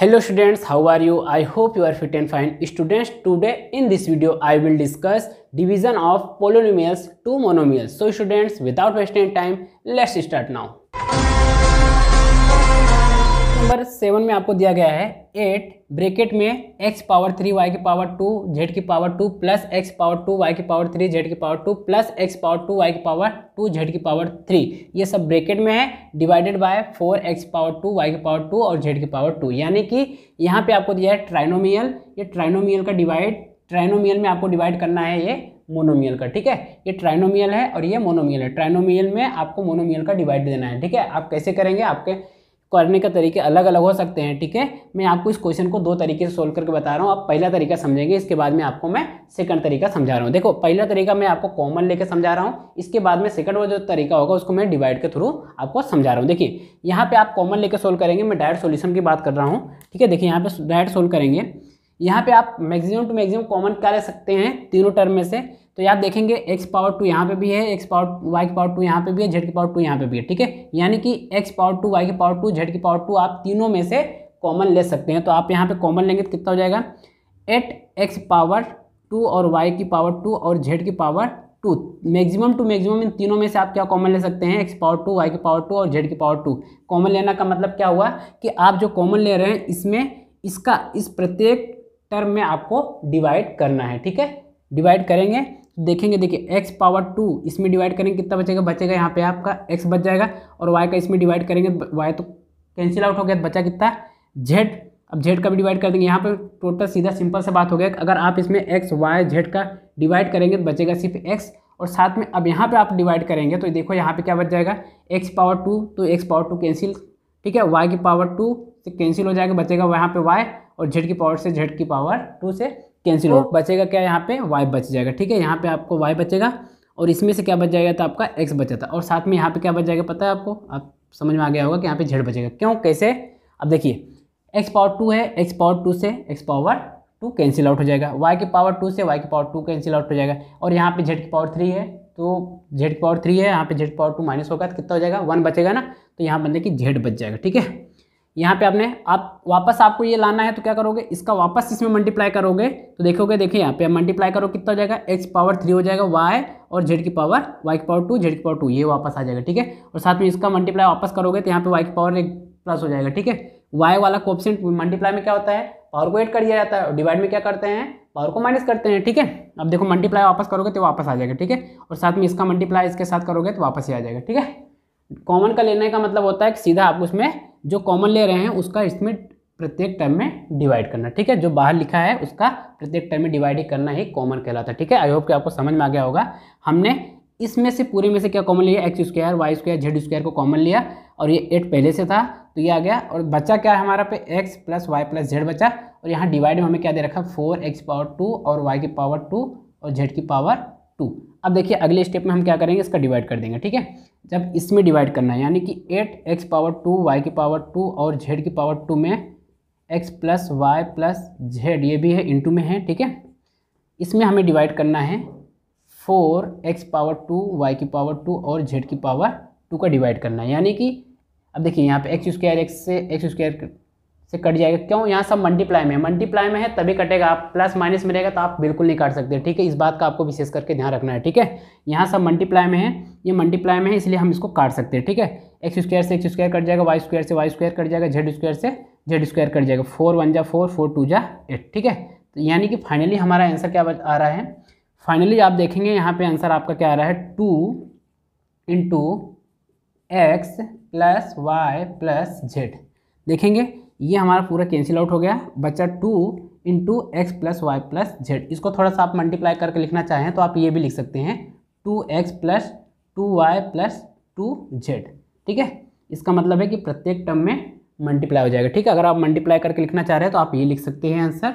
hello students how are you i hope you are fit and fine students today in this video i will discuss division of polynomials to monomials so students without wasting time let's start now number seven में आपको दिया गया है eight bracket में x power three y की power two z की power two plus x power two y की power three z की power two plus x power two y की पावर टू जेड की पावर थ्री ये सब bracket में है divided by four x power two y की पावर टू और जेड की पावर टू यानी कि यहाँ पे आपको दिया है ट्राइनोमियल ये ट्राइनोमियल का डिवाइड ट्राइनोमियल में आपको डिवाइड करना है ये मोनोमियल का ठीक है ये ट्राइनोमियल है और ये मोनोमियल है ट्राइनोमियल में आपको मोनोमियल का डिवाइड देना है ठीक है आप कैसे करेंगे आपके करने का तरीके अलग अलग हो सकते हैं ठीक है मैं आपको इस क्वेश्चन को दो तरीके से सोल्व करके बता रहा हूँ आप पहला तरीका समझेंगे इसके बाद में आपको मैं सेकंड तरीका समझा रहा हूँ देखो पहला तरीका मैं आपको कॉमन लेकर समझा रहा हूँ इसके बाद में सेकंड वो जो तरीका होगा उसको मैं डिवाइड के थ्रू आपको समझा रहा हूँ देखिए यहाँ पर आप कॉमन लेकर सोल्व करेंगे मैं डायरेक्ट सोल्यूशन की बात कर रहा हूँ ठीक है देखिए यहाँ पर डायरेक्ट सोल्व करेंगे यहाँ पे आप मैक्सिमम टू मैक्सिमम कॉमन क्या ले सकते हैं तीनों टर्म में से तो आप देखेंगे एक्स पावर टू यहाँ पे भी है एक्स पावर वाई की पावर टू यहाँ पे भी है जेड की पावर टू यहाँ पे भी है ठीक है यानी कि एक्स पावर टू वाई की पावर टू जेड की पावर टू आप तीनों में से कॉमन ले सकते हैं तो आप यहाँ पे कॉमन लेंगे तो कितना हो जाएगा एट एक्स पावर टू और वाई की पावर टू और जेड की power two maximum two maximum इन तीनों में से आप क्या कॉमन ले सकते हैं एक्स पावर टू वाई की पावर टू और जेड की पावर टू कॉमन लेना का मतलब क्या हुआ कि आप जो कॉमन ले रहे हैं इसमें इसका इस प्रत्येक टर्म में आपको डिवाइड करना है ठीक है डिवाइड करेंगे तो देखेंगे देखिए x पावर टू इसमें डिवाइड करेंगे कितना बचेगा बचेगा यहाँ पे आपका x बच जाएगा और y का इसमें डिवाइड करेंगे y तो कैंसिल आउट हो गया तो बचा कितना z अब z का भी डिवाइड कर देंगे यहाँ पे टोटल सीधा सिंपल से बात हो गया अगर आप इसमें x y z का डिवाइड करेंगे तो बचेगा सिर्फ x और साथ में अब यहाँ पर आप डिवाइड करेंगे तो देखो यहाँ पर क्या बच जाएगा एक्स पावर टू तो एक्स पावर टू कैंसिल ठीक है वाई की पावर टू से कैंसिल हो जाएगा बचेगा यहाँ पर वाई और जेड की पावर से जेड की पावर टू से कैंसिल हो oh. बचेगा क्या यहाँ पे वाई बच जाएगा ठीक है यहाँ पे आपको वाई बचेगा और इसमें से क्या बच जाएगा तो आपका एक्स बचा था और साथ में यहाँ पे क्या बच जाएगा पता है आपको आप समझ में आ गया होगा कि यहाँ पे जेड बचेगा क्यों कैसे अब देखिए एक्स पावर टू है एक्स पावर टू से x power two cancel out हो जाएगा वाई की पावर टू से वाई की पावर टू कैंसिल आउट हो जाएगा और यहाँ पे जेड की पावर थ्री है तो जेड की पावर थ्री है यहाँ पे जेड पावर टू माइनस होगा तो कितना हो जाएगा वन बचेगा ना तो यहाँ बन कि जेड बच जाएगा ठीक है यहाँ पे आपने आप वापस आपको ये लाना है तो क्या करोगे इसका वापस इसमें मल्टीप्लाई करोगे तो देखोगे देखिए यहाँ पे मल्टीप्लाई करो कितना हो जाएगा एच पावर थ्री हो जाएगा वाई और जेड की पावर वाई की पावर टू जेड की पावर टू ये वापस आ जाएगा ठीक है और साथ में इसका मल्टीप्लाई वापस करोगे तो यहाँ पे वाई की पावर एक प्लस हो जाएगा ठीक है वाई वाला क्वेश्चन मल्टीप्लाई में क्या होता है पावर को एड कर दिया जाता है और डिवाइड में क्या करते हैं पावर को माइनस करते हैं ठीक है अब देखो मल्टीप्लाई वापस करोगे तो वापस आ जाएगा ठीक है और साथ में इसका मल्टीप्लाई इसके साथ करोगे तो वापस ही आ जाएगा ठीक है कॉमन का लेने का मतलब होता है कि सीधा आप उसमें जो कॉमन ले रहे हैं उसका इसमें प्रत्येक टर्म में डिवाइड करना ठीक है जो बाहर लिखा है उसका प्रत्येक टर्म में डिवाइड करना ही कॉमन कहलाता है ठीक है आई होप कि आपको समझ में आ गया होगा हमने इसमें से पूरे में से क्या कॉमन लिया x square y square z square को कॉमन लिया और ये एट पहले से था तो ये आ गया और बचा क्या है हमारा पे x plus y plus z बचा और यहाँ डिवाइड में हमें क्या दे रखा फोर एक्स पावर टू और वाई की पावर टू और जेड की पावर टू अब देखिए अगले स्टेप में हम क्या करेंगे इसका डिवाइड कर देंगे ठीक है जब इसमें डिवाइड करना है यानी कि eight x power two y की पावर टू और जेड की पावर टू में x plus y plus z ये भी है इनटू में है ठीक है इसमें हमें डिवाइड करना है four x power two y की पावर टू और जेड की पावर टू का डिवाइड करना है यानी कि अब देखिए यहाँ पे एक्स स्क्वायर एक्स से एक्स स्क्वायर से कट जाएगा क्यों यहाँ सब मल्टीप्लाई में मल्टीप्लाई में है तभी कटेगा आप प्लस माइनस में रहेगा तो आप बिल्कुल नहीं काट सकते ठीक है इस बात का आपको विशेष करके ध्यान रखना है ठीक है यहाँ सब मल्टीप्लाई में है ये मल्टीप्लाई में है इसलिए हम इसको काट सकते हैं ठीक है एक्स स्क्वायर से एक्स स्क्वायर कट जाएगा वाई स्क्वायर से वाई स्क्वायर कट जाएगा जेड स्क्वायर से जेड स्क्वायर कट जाएगा फोर वन जा फोर फोर टू जा एट ठीक है तो यानी कि फाइनली हमारा आंसर क्या आ रहा है फाइनली आप देखेंगे यहाँ पे आंसर आपका क्या आ रहा है two into x plus y plus z देखेंगे ये हमारा पूरा कैंसिल आउट हो गया बच्चा two into x plus y plus z इसको थोड़ा सा आप मल्टीप्लाई करके लिखना चाहें तो आप ये भी लिख सकते हैं two x plus two y plus two z ठीक है इसका मतलब है कि प्रत्येक टर्म में मल्टीप्लाई हो जाएगा ठीक है अगर आप मल्टीप्लाई करके लिखना चाह रहे हैं तो आप ये लिख सकते हैं आंसर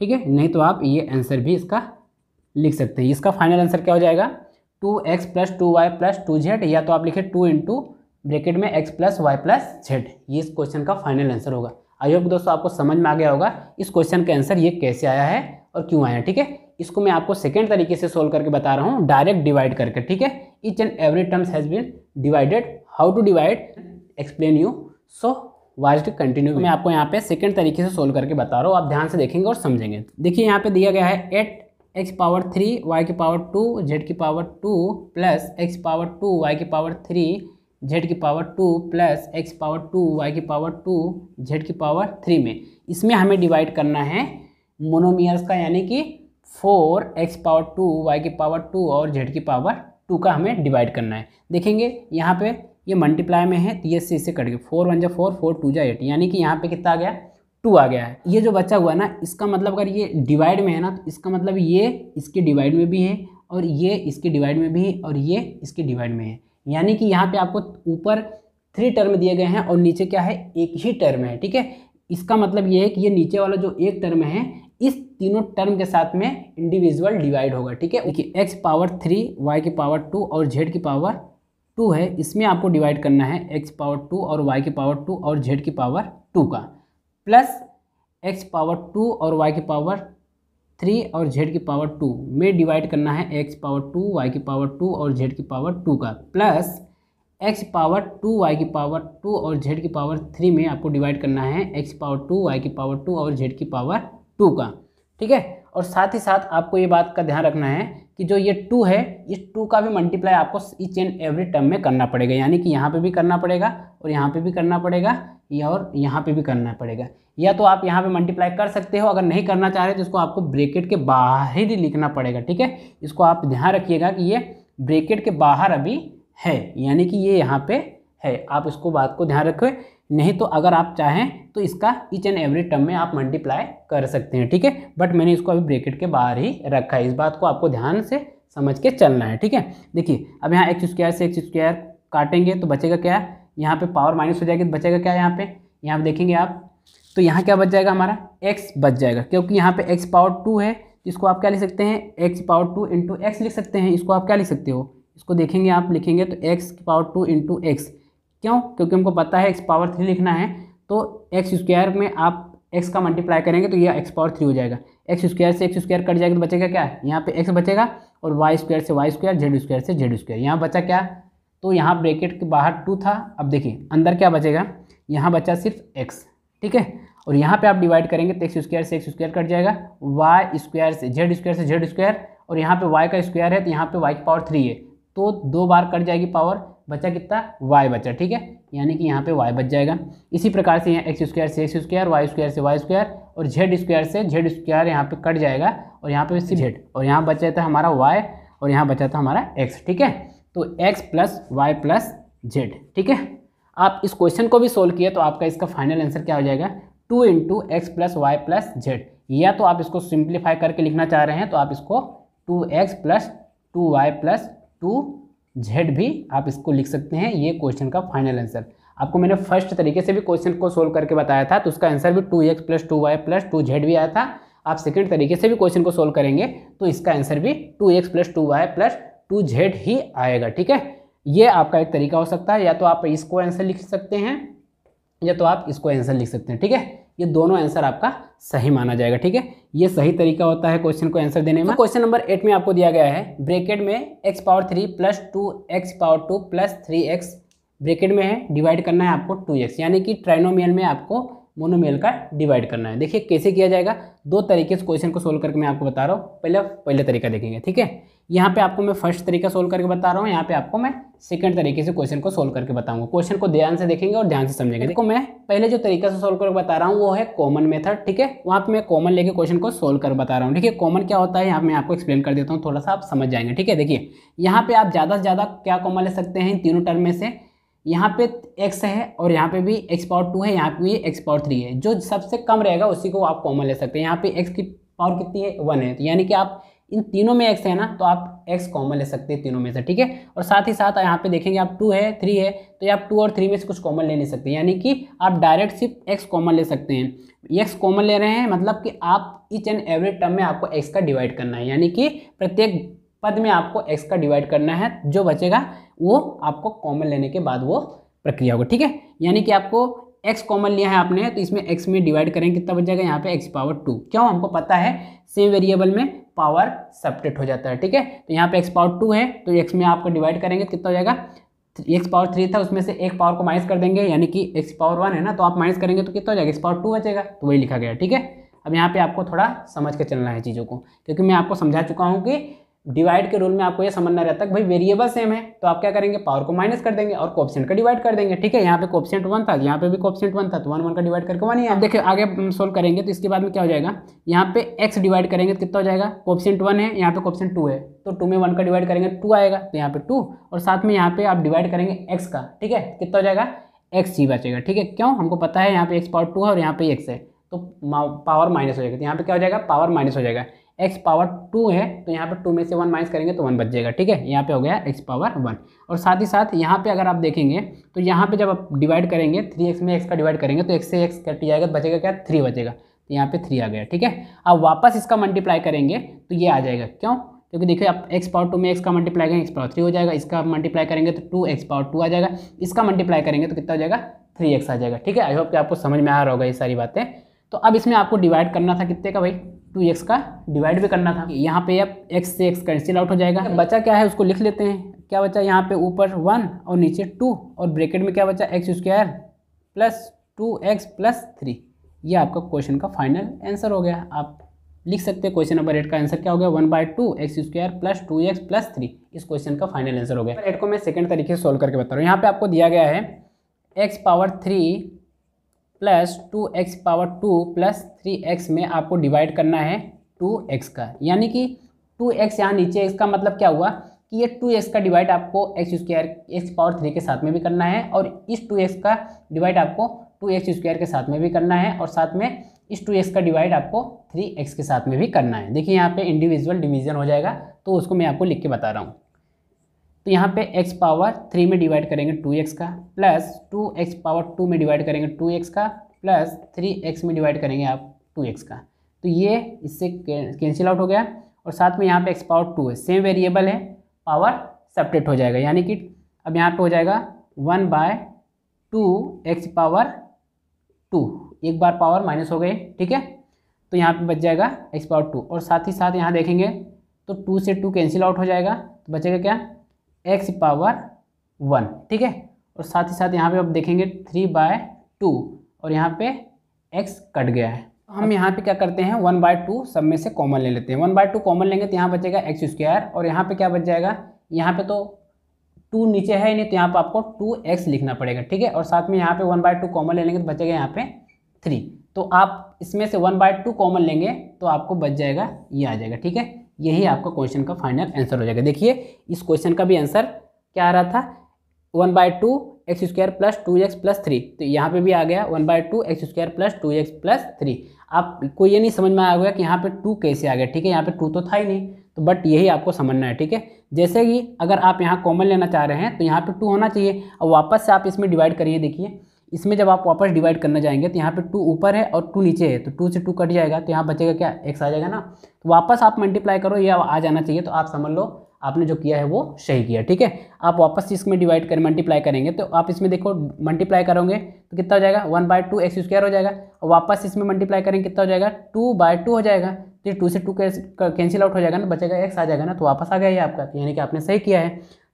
ठीक है नहीं तो आप ये आंसर भी इसका लिख सकते हैं इसका फाइनल आंसर क्या हो जाएगा two x plus two y plus two z या तो आप लिखें टू इंटू ब्रैकेट में x plus y plus z ये इस क्वेश्चन का फाइनल आंसर होगा आई होप दोस्तों आपको समझ में आ गया होगा इस क्वेश्चन का आंसर ये कैसे आया है और क्यों आया ठीक है इसको मैं आपको सेकेंड तरीके से सोल्व करके बता रहा हूँ डायरेक्ट डिवाइड करके ठीक है each and every terms has been divided how to divide explain you so wise to continue मैं आपको यहाँ पे सेकेंड तरीके से सोल्व करके बता रहा हूँ आप ध्यान से देखेंगे और समझेंगे देखिए यहाँ पे दिया गया है eight x power three y की पावर टू जेड की power two plus x power two y की पावर थ्री जेड की power two plus x power two y की पावर टू जेड की पावर थ्री में इसमें हमें डिवाइड करना है मोनोमियर्स का यानी कि four x power two y की पावर टू और जेड की पावर टू का हमें डिवाइड करना है देखेंगे यहाँ पे ये मल्टीप्लाई में है तो ये से इसे कट गया फोर वन जा फोर फोर टू जा एट यानी कि यहाँ पे कितना आ गया टू आ गया है ये जो बचा हुआ है ना इसका मतलब अगर ये डिवाइड में है ना तो इसका मतलब ये इसके डिवाइड में भी है और ये इसके डिवाइड में भी है और ये इसके डिवाइड में है यानी कि यहाँ पे आपको ऊपर थ्री टर्म दिए गए हैं और नीचे क्या है एक ही टर्म है ठीक है इसका मतलब ये है कि ये नीचे वाला जो एक टर्म है इस तीनों टर्म के साथ में इंडिविजुअल डिवाइड होगा ठीक है देखिए एक्स पावर थ्री वाई की पावर टू और जेड की पावर टू है इसमें आपको डिवाइड करना है एक्स पावर टू और वाई की पावर टू और जेड की पावर टू का प्लस एक्स पावर टू और वाई की पावर थ्री और जेड की पावर टू में डिवाइड करना है एक्स पावर टू वाई की पावर टू और जेड की पावर टू का plus x power two y की पावर टू और जेड की पावर थ्री में आपको डिवाइड करना है एक्स पावर टू वाई की पावर टू और जेड की पावर टू का ठीक है और साथ ही साथ आपको ये बात का ध्यान रखना है कि जो ये टू है इस टू का भी मल्टीप्लाई आपको ईच एंड एवरी टर्म में करना पड़ेगा यानी कि यहाँ पे भी करना पड़ेगा और यहाँ पे भी करना पड़ेगा और यहाँ पे भी करना पड़ेगा या तो आप यहाँ पे मल्टीप्लाई कर सकते हो अगर नहीं करना चाह रहे तो इसको आपको ब्रेकेट के बाहर ही लिखना पड़ेगा ठीक है इसको आप ध्यान रखिएगा कि ये ब्रेकेट के बाहर अभी है यानी कि ये यहाँ पे है आप इसको बात को ध्यान रखें नहीं तो अगर आप चाहें तो इसका ईच एंड एवरी टर्म में आप मल्टीप्लाई कर सकते हैं ठीक है बट मैंने इसको अभी ब्रेकेट के बाहर ही रखा है इस बात को आपको ध्यान से समझ के चलना है ठीक है देखिए अब यहाँ एक्स स्क्वायर से एक्स स्क्वायर काटेंगे तो बचेगा क्या यहाँ पे पावर माइनस हो जाएगी तो बचेगा क्या यहाँ पे यहाँ पे देखेंगे आप तो यहाँ क्या बच जाएगा हमारा एक्स बच जाएगा क्योंकि यहाँ पे एक्स पावर टू है इसको आप क्या लिख सकते हैं x power two into x लिख सकते हैं इसको आप क्या लिख सकते हो इसको देखेंगे आप लिखेंगे तो x power two into x क्यों क्योंकि हमको पता है एक्स पावर थ्री लिखना है तो एक्स स्क्वायर में आप एक्स का मल्टीप्लाई करेंगे तो यह एक्स पावर थ्री हो जाएगा एक्स स्क्वायर से एक्स स्क्वायर कट जाएगा तो बचेगा क्या यहाँ पे एक्स बचेगा और वाई स्क्वायर से वाई स्क्वायर जेड स्क्वायर से जेड स्क्वायर यहाँ बचा क्या तो यहाँ ब्रैकेट के बाहर टू था अब देखिए अंदर क्या बचेगा यहाँ बचा सिर्फ एक्स ठीक है और यहाँ पे आप डिवाइड करेंगे तो एक्स स्क्वायर से एक्स स्क्वायर कट जाएगा वाई स्क्वायर से जेड स्क्वायर से जेड स्क्वायर और यहाँ पे वाई का स्क्वायर है तो यहाँ पे वाई की पावर थ्री है तो दो बार कट जाएगी पावर बचा कितना वाई बचा ठीक है यानी कि यहाँ पे वाई बच जाएगा इसी प्रकार से यहाँ एक्स स्क्वायर से एक्स स्क्वायर वाई स्क्वायर से वाई स्क्वायर और जेड स्क्वायर से जेड स्क्वायर यहाँ पे कट जाएगा और यहाँ पे सिर्फ जेड और यहाँ बचा था हमारा वाई और यहाँ बचा था हमारा एक्स ठीक है तो x plus y plus z ठीक है आप इस क्वेश्चन को भी सोल्व किया तो आपका इसका फाइनल आंसर क्या हो जाएगा two into x plus y plus z या तो आप इसको सिंप्लीफाई करके लिखना चाह रहे हैं तो आप इसको two x plus two y plus two z भी आप इसको लिख सकते हैं ये क्वेश्चन का फाइनल आंसर आपको मैंने फर्स्ट तरीके से भी क्वेश्चन को सोल्व करके बताया था तो उसका आंसर भी two x plus two y plus two z भी आया था आप सेकेंड तरीके से भी क्वेश्चन को सोल्व करेंगे तो इसका आंसर भी two x plus two y plus two z ही आएगा ठीक है ये आपका एक तरीका हो सकता है या तो आप इसको आंसर लिख सकते हैं या तो आप इसको आंसर लिख सकते हैं ठीक है ये दोनों आंसर आपका सही माना जाएगा ठीक है ये सही तरीका होता है क्वेश्चन को आंसर देने में तो क्वेश्चन नंबर एट में आपको दिया गया है ब्रेकेट में x power three plus two x power two plus three x bracket में है डिवाइड करना है आपको टू एक्स यानी कि ट्राइनोमियल में आपको मोनोमियल का डिवाइड करना है देखिए कैसे किया जाएगा दो तरीके से क्वेश्चन को सोल्व करके मैं आपको बता रहा हूँ पहले पहले तरीका देखेंगे ठीक है यहाँ पे आपको मैं फर्स्ट तरीका सोल्व करके बता रहा हूँ यहाँ पे आपको मैं सेकंड तरीके से क्वेश्चन को सोल्व करके बताऊंगा क्वेश्चन को ध्यान से देखेंगे और ध्यान से समझेंगे देखो मैं पहले जो तरीका से सोल्व करके बता रहा हूँ वो है कॉमन मेथड ठीक है वहाँ पे मैं कॉमन लेके क्वेश्चन को सोल्व कर बता रहा हूँ ठीक है कॉमन क्या होता है यहाँ मैं आपको एक्सप्लेन कर देता हूँ थोड़ा सा आप समझ जाएंगे ठीक है देखिए यहाँ पे आप ज़्यादा से ज़्यादा क्या कॉमन ले सकते हैं इन तीनों टर्म में से यहाँ पे एक्स है और यहाँ पे भी x पावर टू है यहाँ पे भी x पावर थ्री है जो सबसे कम रहेगा उसी को आप कॉमन ले सकते हैं यहाँ पे एक्स की पावर कितनी है वन है तो यानी कि आप इन तीनों में एक्स है ना तो आप एक्स कॉमन ले सकते हैं तीनों में से ठीक है और साथ ही साथ यहाँ पे देखेंगे आप टू है थ्री है तो आप टू और थ्री में से कुछ कॉमन ले नहीं सकते यानी कि आप डायरेक्ट सिर्फ एक्स कॉमन ले सकते हैं एक्स कॉमन ले रहे हैं मतलब कि आप ईच एंड एवरी टर्म में आपको एक्स का डिवाइड करना है यानी कि प्रत्येक पद में आपको एक्स का डिवाइड करना है जो बचेगा वो आपको कॉमन लेने के बाद वो प्रक्रिया होगा ठीक है यानी कि आपको एक्स कॉमन लिया है आपने तो इसमें एक्स में डिवाइड करेंगे कितना बच जाएगा यहाँ पे एक्स पावर टू क्यों हमको पता है सेम वेरिएबल में पावर सपरेट हो जाता है ठीक है तो यहाँ पे एक्स पावर टू है तो एक्स में आपको डिवाइड करेंगे कितना हो जाएगा एक्स पावर थ्री था उसमें से एक पावर को माइनस कर देंगे यानी कि एक्स पावर वन है ना तो आप माइनस करेंगे तो कितना हो जाएगा एक्स पावर टू बचेगा तो वही लिखा गया ठीक है अब यहाँ पे आपको थोड़ा समझ के चलना है चीज़ों को क्योंकि मैं आपको समझा चुका हूँ कि डिवाइड के रूल में आपको यह समझना रहता है भाई वेरिएबल सेम है तो आप क्या करेंगे पावर को माइनस कर देंगे और कॉप्सेंट का डिवाइड कर देंगे ठीक है यहाँ पे कॉप्सेंट वन था यहाँ पे भी कॉप्सेंट वन था तो वन वन का डिवाइड करके वन ही आप देखिए आगे सोल्व करेंगे तो इसके बाद में क्या हो जाएगा यहाँ पे एक्स डिवाइड करेंगे तो कितना हो जाएगा कॉप्सेंट वन है यहाँ पे कॉप्सेंट टू है तो टू में वन का डिवाइड करेंगे टू तो आएगा तो यहाँ पे टू और साथ में यहाँ पे आप डिवाइड करेंगे एक्स का ठीक है कितना हो जाएगा एक्स ही बचेगा ठीक है क्यों हमको पता है यहाँ पे एक्स पावर टू है और यहाँ पे एक्स है तो पावर माइनस हो जाएगा तो यहाँ पे क्या हो जाएगा पावर माइनस हो जाएगा एक्स पावर टू है तो यहाँ पर टू में से वन माइनस करेंगे तो वन बच जाएगा ठीक है यहाँ पे हो गया एक्स पावर वन और साथ ही साथ यहाँ पे अगर आप देखेंगे तो यहाँ पे जब आप डिवाइड करेंगे थ्री एक्स में एक्स का डिवाइड करेंगे तो एक्स से एक्स कट जाएगा तो बचेगा क्या थ्री बचेगा तो यहाँ पर थ्री आ गया ठीक है अब वापस इसका मल्टीप्लाई करेंगे तो ये आ जाएगा क्यों क्योंकि देखिए आप एक्स पावर टू में एक्स का मल्टीप्लाई करेंगे एक्स पावर थ्री हो जाएगा इसका मल्टीप्लाई करेंगे तो टू एक्स पावर टू आ जाएगा इसका मल्टीप्लाई करेंगे तो कितना हो जाएगा थ्री एक्स आ जाएगा ठीक है आई होप कि आपको समझ में आ रहा होगा ये सारी बातें तो अब इसमें आपको डिवाइड करना था कितने का भाई टू एक्स का डिवाइड भी करना था यहाँ पे अब एक्स से एक्स कैंसिल आउट हो जाएगा हम्म। बचा क्या है उसको लिख लेते हैं क्या बचा यहाँ पे ऊपर वन और नीचे टू और ब्रेकेट में क्या बचा x square plus two x plus three ये आपका क्वेश्चन का फाइनल आंसर हो गया आप लिख सकते हैं क्वेश्चन नंबर एट का आंसर क्या हो गया one by two x square plus two x plus three इस क्वेश्चन का फाइनल आंसर हो गया एट को मैं सेकंड तरीके से सॉल्व करके बता रहा हूँ यहाँ पे आपको दिया गया है x power three plus two x power two plus three x में आपको डिवाइड करना है टू एक्स का यानी कि टू एक्स यहाँ नीचे इसका मतलब क्या हुआ कि ये टू एक्स का डिवाइड आपको x square x power three के साथ में भी करना है और इस टू एक्स का डिवाइड आपको टू एक्स स्क्वायर के साथ में भी करना है और साथ में इस टू एक्स का डिवाइड आपको थ्री एक्स के साथ में भी करना है देखिए यहाँ पे इंडिविजुअल डिवीजन हो जाएगा तो उसको मैं आपको लिख के बता रहा हूँ तो यहाँ पे x पावर थ्री में डिवाइड करेंगे टू एक्स का plus two x power two में डिवाइड करेंगे टू एक्स का प्लस थ्री एक्स में डिवाइड करेंगे आप टू एक्स का तो ये इससे कैंसिल आउट हो गया और साथ में यहाँ पे एक्स पावर टू है सेम वेरिएबल है पावर सेपरेट हो जाएगा यानी कि अब यहाँ पे हो जाएगा one by two x power two एक बार पावर माइनस हो गए ठीक है तो यहाँ पे बच जाएगा एक्स पावर टू और साथ ही साथ यहाँ देखेंगे तो टू से टू कैंसिल आउट हो जाएगा तो बचेगा क्या एक्स पावर वन ठीक है और साथ ही साथ यहाँ पे आप देखेंगे थ्री बाय टू और यहाँ पे एक्स कट गया है तो हम यहाँ पे क्या करते हैं वन बाय टू सब में से कॉमन ले लेते हैं वन बाय टू कॉमन लेंगे तो यहाँ बचेगा एक्स स्क्वायर और यहाँ पे क्या बच जाएगा यहाँ पे तो टू नीचे है नहीं तो यहाँ पे आपको टू एक्स लिखना पड़ेगा ठीक है और साथ में यहाँ पे वन बाय टू कॉमन ले लेंगे तो बचेगा यहाँ पे थ्री तो आप इसमें से वन बाय टू कॉमन लेंगे तो आपको बच जाएगा ये आ जाएगा ठीक है यही हम्म। आपका क्वेश्चन का फाइनल आंसर हो जाएगा देखिए इस क्वेश्चन का भी आंसर क्या आ रहा था one by two x square plus two x plus three तो यहाँ पे भी आ गया one by two x square plus two x plus three आपको ये नहीं समझ में आ गया कि यहाँ पे टू कैसे आ गया ठीक है यहाँ पे टू तो था ही नहीं तो बट यही आपको समझना है ठीक है जैसे कि अगर आप यहाँ कॉमन लेना चाह रहे हैं तो यहाँ पे टू होना चाहिए और वापस से आप इसमें डिवाइड करिए देखिए इसमें जब आप वापस डिवाइड करना जाएंगे तो यहाँ पे टू ऊपर है और टू नीचे है तो टू से टू कट जाएगा तो यहाँ बचेगा क्या एक्स आ जाएगा ना तो वापस आप मल्टीप्लाई करो ये आ जाना चाहिए तो आप समझ लो आपने जो किया है वो सही किया ठीक है आप वापस इसमें डिवाइड कर मल्टीप्लाई करेंगे तो आप इसमें देखो मल्टीप्लाई करोगे तो कितना हो जाएगा one by two x square हो जाएगा और वापस इसमें मल्टीप्लाई करेंगे कितना हो जाएगा टू बाय टू हो जाएगा तो टू से टू कैंसिल आउट हो जाएगा ना बचेगा एक्स आ जाएगा ना तो वापस आ गया ये आपका तो यानी कि आपने सही किया है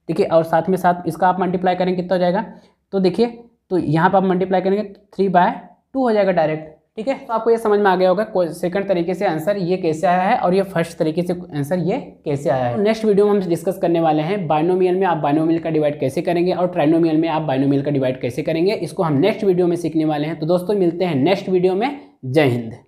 ठीक है और साथ में साथ इसका आप मल्टीप्लाई करेंगे कितना हो जाएगा तो देखिए तो यहाँ पर आप मल्टीप्लाई करेंगे थ्री बाय टू हो जाएगा डायरेक्ट ठीक है तो आपको ये समझ में आ गया होगा सेकंड तरीके से आंसर ये कैसे आया है और ये फर्स्ट तरीके से आंसर ये कैसे आया है नेक्स्ट वीडियो में हम डिस्कस करने वाले हैं बायनोमियल में आप बायनोमियल का डिवाइड कैसे करेंगे और ट्राइनोमियल में आप बायनोमियल का डिवाइड कैसे करेंगे इसको हम नेक्स्ट वीडियो में सीखने वाले हैं तो दोस्तों मिलते हैं नेक्स्ट वीडियो में जय हिंद